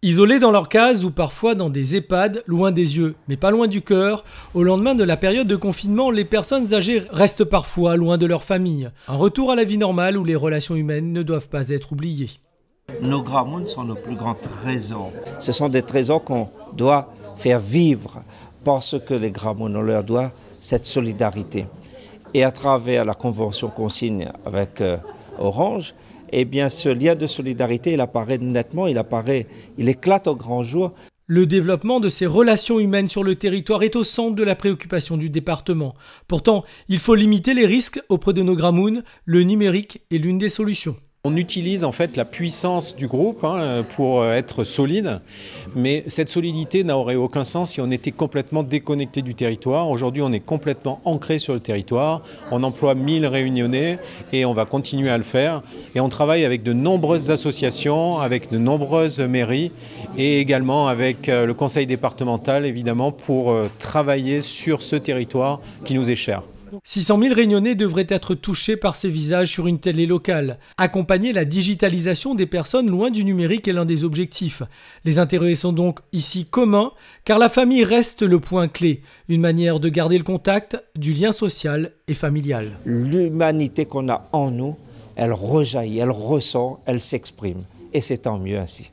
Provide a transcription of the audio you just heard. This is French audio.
Isolés dans leurs cases ou parfois dans des EHPAD, loin des yeux mais pas loin du cœur, au lendemain de la période de confinement, les personnes âgées restent parfois loin de leur famille. Un retour à la vie normale où les relations humaines ne doivent pas être oubliées. Nos grands sont nos plus grands trésors. Ce sont des trésors qu'on doit faire vivre parce que les grands on leur doit cette solidarité. Et à travers la convention qu'on signe avec euh, Orange, eh bien ce lien de solidarité, il apparaît nettement, il apparaît, il éclate au grand jour. Le développement de ces relations humaines sur le territoire est au centre de la préoccupation du département. Pourtant, il faut limiter les risques auprès de nos gramounes. Le numérique est l'une des solutions. On utilise en fait la puissance du groupe hein, pour euh, être solide, mais cette solidité n'aurait aucun sens si on était complètement déconnecté du territoire. Aujourd'hui, on est complètement ancré sur le territoire. On emploie 1000 réunionnais et on va continuer à le faire. Et on travaille avec de nombreuses associations, avec de nombreuses mairies et également avec euh, le conseil départemental, évidemment, pour euh, travailler sur ce territoire qui nous est cher. 600 000 Réunionnais devraient être touchés par ces visages sur une télé locale. Accompagner la digitalisation des personnes loin du numérique est l'un des objectifs. Les intérêts sont donc ici communs, car la famille reste le point clé, une manière de garder le contact, du lien social et familial. L'humanité qu'on a en nous, elle rejaillit, elle ressent, elle s'exprime. Et c'est tant mieux ainsi.